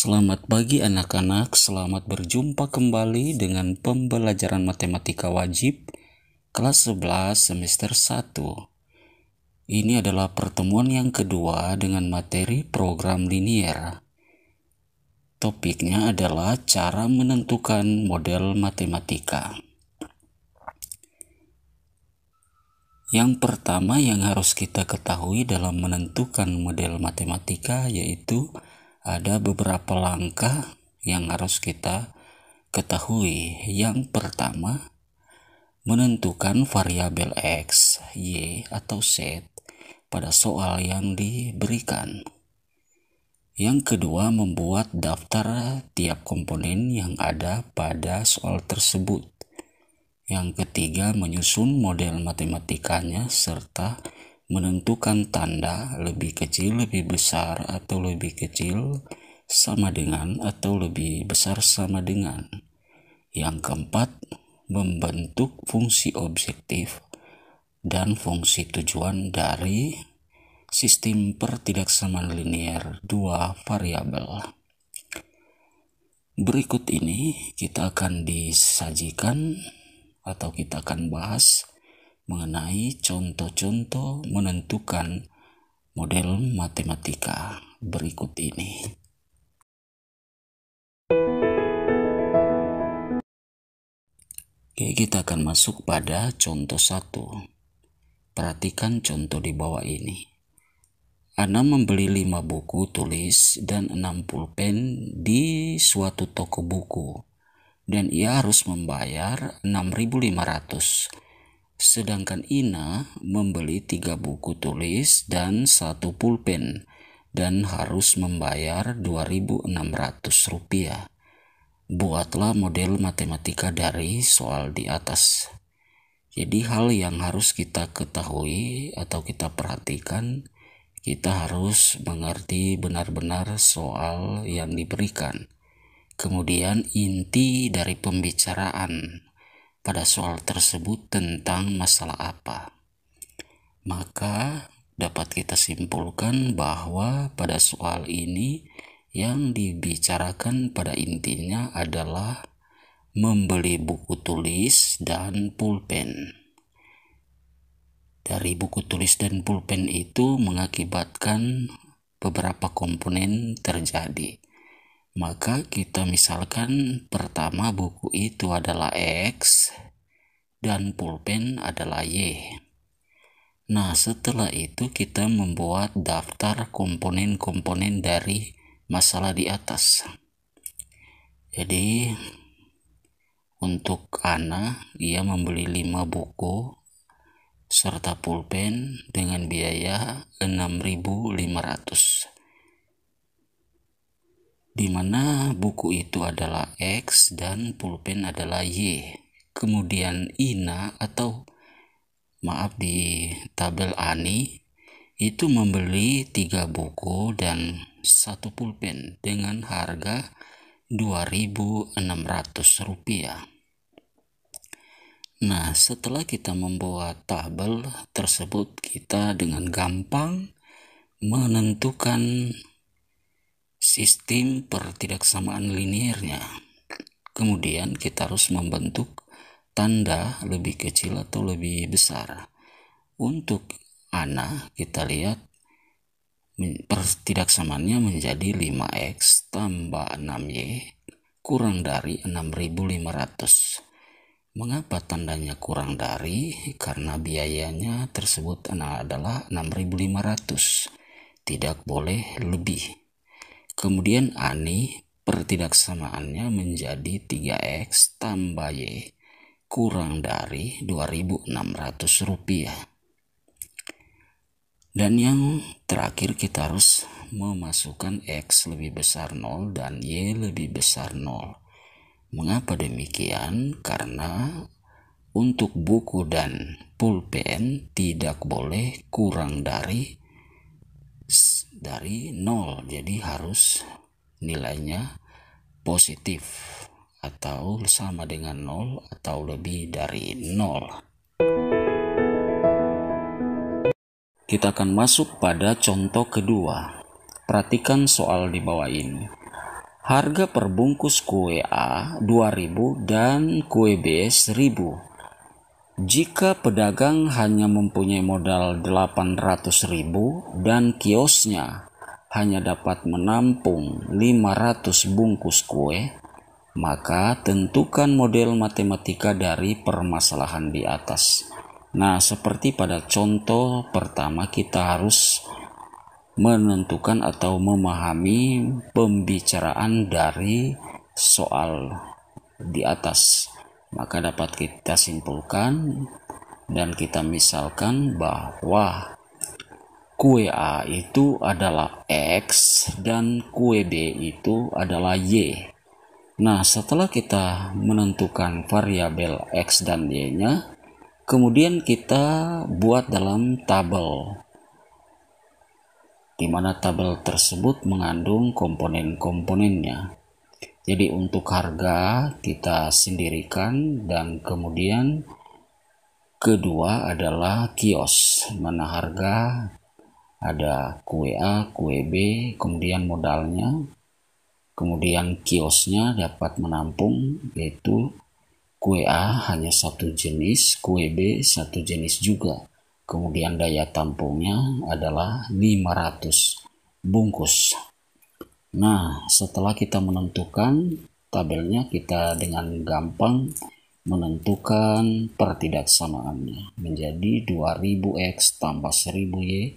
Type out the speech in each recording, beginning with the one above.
Selamat pagi anak-anak, selamat berjumpa kembali dengan pembelajaran matematika wajib kelas 11 semester 1. Ini adalah pertemuan yang kedua dengan materi program linier. Topiknya adalah cara menentukan model matematika. Yang pertama yang harus kita ketahui dalam menentukan model matematika yaitu ada beberapa langkah yang harus kita ketahui. Yang pertama, menentukan variabel x, y, atau z pada soal yang diberikan. Yang kedua, membuat daftar tiap komponen yang ada pada soal tersebut. Yang ketiga, menyusun model matematikanya serta menentukan tanda lebih kecil, lebih besar, atau lebih kecil sama dengan atau lebih besar sama dengan. Yang keempat, membentuk fungsi objektif dan fungsi tujuan dari sistem pertidaksamaan linear dua variabel. Berikut ini kita akan disajikan atau kita akan bahas mengenai contoh-contoh menentukan model matematika berikut ini. Oke, kita akan masuk pada contoh satu. Perhatikan contoh di bawah ini. Anda membeli 5 buku tulis dan 6 pulpen di suatu toko buku dan ia harus membayar 6500 Sedangkan Ina membeli tiga buku tulis dan satu pulpen dan harus membayar rp 2.600 Buatlah model matematika dari soal di atas. Jadi hal yang harus kita ketahui atau kita perhatikan, kita harus mengerti benar-benar soal yang diberikan. Kemudian inti dari pembicaraan pada soal tersebut tentang masalah apa. Maka dapat kita simpulkan bahwa pada soal ini yang dibicarakan pada intinya adalah membeli buku tulis dan pulpen. Dari buku tulis dan pulpen itu mengakibatkan beberapa komponen terjadi maka kita misalkan pertama buku itu adalah X dan pulpen adalah Y. Nah, setelah itu kita membuat daftar komponen-komponen dari masalah di atas. Jadi, untuk Ana, ia membeli 5 buku serta pulpen dengan biaya 6.500 di mana buku itu adalah X dan pulpen adalah Y. Kemudian Ina atau maaf di tabel Ani itu membeli tiga buku dan satu pulpen dengan harga Rp2.600. Nah, setelah kita membuat tabel tersebut, kita dengan gampang menentukan sistem pertidaksamaan liniernya. Kemudian kita harus membentuk tanda lebih kecil atau lebih besar. Untuk ana kita lihat pertidaksamaannya menjadi 5x tambah 6y kurang dari 6500. Mengapa tandanya kurang dari? Karena biayanya tersebut adalah 6500. Tidak boleh lebih. Kemudian aneh pertidaksamaannya menjadi 3x tambah y kurang dari 2600 rupiah. Dan yang terakhir kita harus memasukkan X lebih besar 0 dan Y lebih besar 0. Mengapa demikian? Karena untuk buku dan pulpen tidak boleh kurang dari dari nol jadi harus nilainya positif atau sama dengan nol atau lebih dari nol kita akan masuk pada contoh kedua perhatikan soal di bawah ini harga perbungkus kue A 2000 dan kue B 1000 jika pedagang hanya mempunyai modal 800.000 dan kiosnya hanya dapat menampung 500 bungkus kue, maka tentukan model matematika dari permasalahan di atas. Nah, seperti pada contoh pertama kita harus menentukan atau memahami pembicaraan dari soal di atas maka dapat kita simpulkan dan kita misalkan bahwa kue A itu adalah X dan kue B itu adalah Y. Nah, setelah kita menentukan variabel X dan Y-nya, kemudian kita buat dalam tabel. Di mana tabel tersebut mengandung komponen-komponennya. Jadi untuk harga kita sendirikan dan kemudian kedua adalah kios mana harga ada kue A, kue B, kemudian modalnya, kemudian kiosnya dapat menampung yaitu kue A hanya satu jenis, kue B satu jenis juga. Kemudian daya tampungnya adalah 500 bungkus Nah, setelah kita menentukan tabelnya, kita dengan gampang menentukan pertidaksamaannya menjadi 2000x tambah 1000y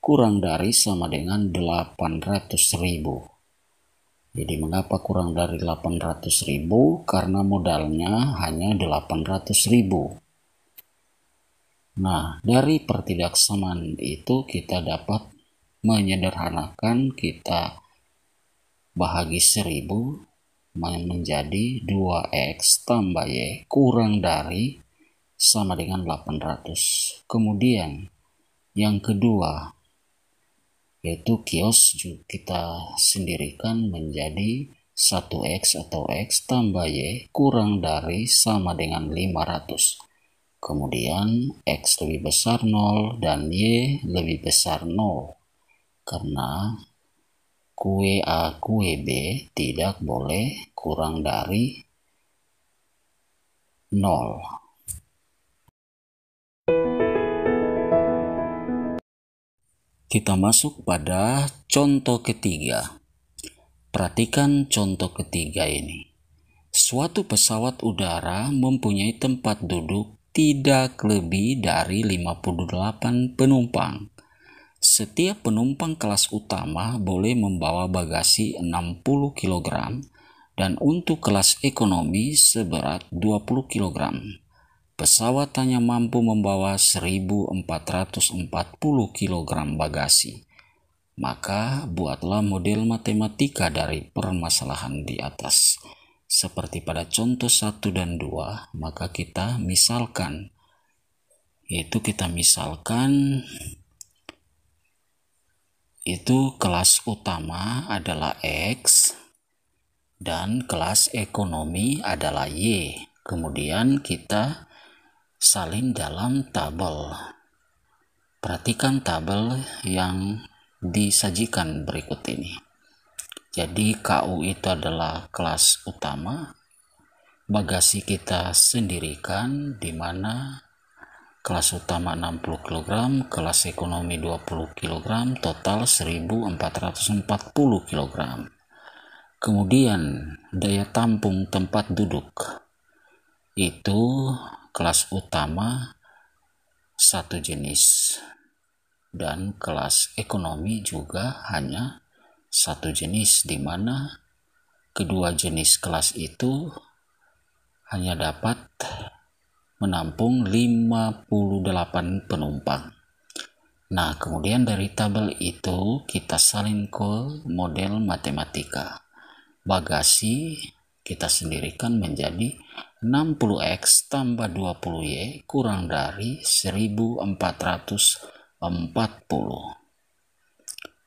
kurang dari sama dengan 800.000. Jadi mengapa kurang dari 800.000? Karena modalnya hanya 800.000. Nah, dari pertidaksamaan itu kita dapat menyederhanakan kita bahagi 1000 menjadi 2x tambah y kurang dari sama dengan 800. Kemudian yang kedua yaitu kios juga kita sendirikan menjadi 1x atau x tambah y kurang dari sama dengan 500. Kemudian x lebih besar 0 dan y lebih besar 0 karena kue A, kue B tidak boleh kurang dari 0. Kita masuk pada contoh ketiga. Perhatikan contoh ketiga ini. Suatu pesawat udara mempunyai tempat duduk tidak lebih dari 58 penumpang. Setiap penumpang kelas utama boleh membawa bagasi 60 kg dan untuk kelas ekonomi seberat 20 kg. Pesawat hanya mampu membawa 1440 kg bagasi. Maka buatlah model matematika dari permasalahan di atas. Seperti pada contoh 1 dan 2, maka kita misalkan yaitu kita misalkan itu kelas utama adalah X dan kelas ekonomi adalah Y. Kemudian kita salin dalam tabel. Perhatikan tabel yang disajikan berikut ini. Jadi KU itu adalah kelas utama. Bagasi kita sendirikan di mana kelas utama 60 kg, kelas ekonomi 20 kg, total 1440 kg. Kemudian daya tampung tempat duduk itu kelas utama satu jenis dan kelas ekonomi juga hanya satu jenis di mana kedua jenis kelas itu hanya dapat menampung 58 penumpang. Nah, kemudian dari tabel itu kita salin ke model matematika. Bagasi kita sendirikan menjadi 60x tambah 20y kurang dari 1440.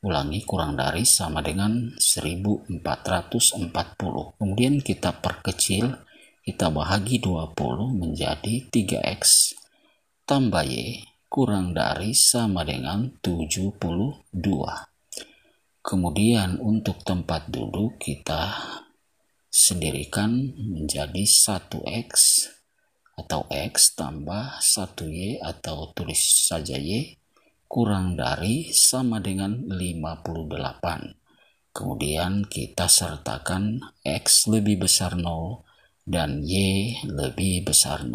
Ulangi kurang dari sama dengan 1440. Kemudian kita perkecil kita bahagi 20 menjadi 3x tambah y kurang dari sama dengan 72. Kemudian untuk tempat duduk kita sendirikan menjadi 1x atau x tambah 1y atau tulis saja y kurang dari sama dengan 58. Kemudian kita sertakan x lebih besar 0 dan Y lebih besar 0.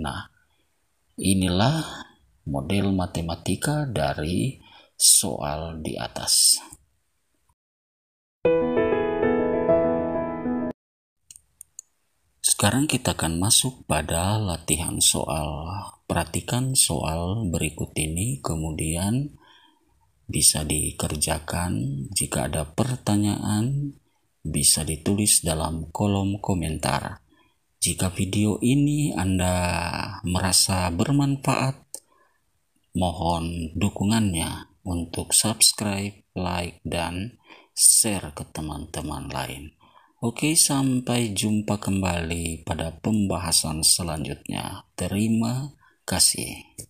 Nah, inilah model matematika dari soal di atas. Sekarang kita akan masuk pada latihan soal. Perhatikan soal berikut ini, kemudian bisa dikerjakan. Jika ada pertanyaan, bisa ditulis dalam kolom komentar. Jika video ini Anda merasa bermanfaat, mohon dukungannya untuk subscribe, like, dan share ke teman-teman lain. Oke, sampai jumpa kembali pada pembahasan selanjutnya. Terima kasih.